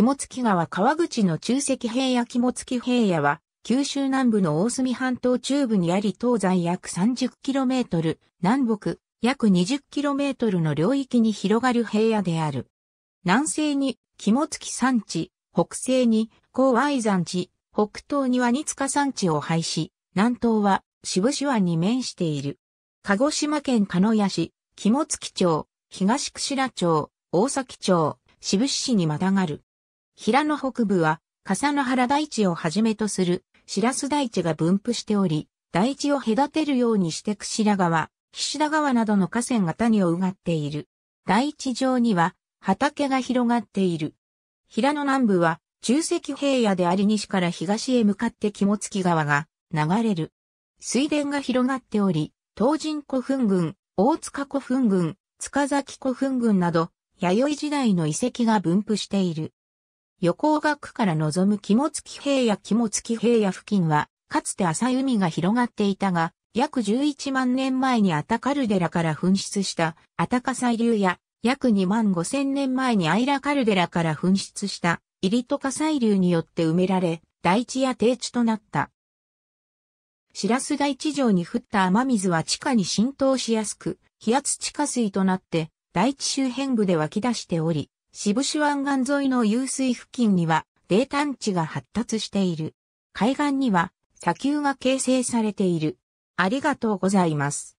肝付川川口の中石平野肝付平野は、九州南部の大隅半島中部にあり東西約 30km、南北約 20km の領域に広がる平野である。南西に肝付山地、北西に高愛山地、北東には二塚山地を廃し、南東は渋市湾に面している。鹿児島県鹿屋市、肝付町、東串良町、大崎町、渋市市にまたがる。平野北部は、笠野原台地をはじめとする、白洲台地が分布しており、台地を隔てるようにして櫛田川、菱田川などの河川が谷をうがっている。台地上には、畑が広がっている。平野南部は、中石平野であり西から東へ向かって肝付川が流れる。水田が広がっており、東神古墳群、大塚古墳群、塚崎古墳群など、弥生時代の遺跡が分布している。横尾学区から望む肝付平野肝付平野付近は、かつて浅い海が広がっていたが、約11万年前にアタカルデラから噴出したアタカ細流や、約2万5千年前にアイラカルデラから噴出したイリトカ細流によって埋められ、大地や低地となった。白ス大地上に降った雨水は地下に浸透しやすく、気圧地下水となって、大地周辺部で湧き出しており、シブシュ湾岸沿いの湧水付近には、泥炭地が発達している。海岸には、砂丘が形成されている。ありがとうございます。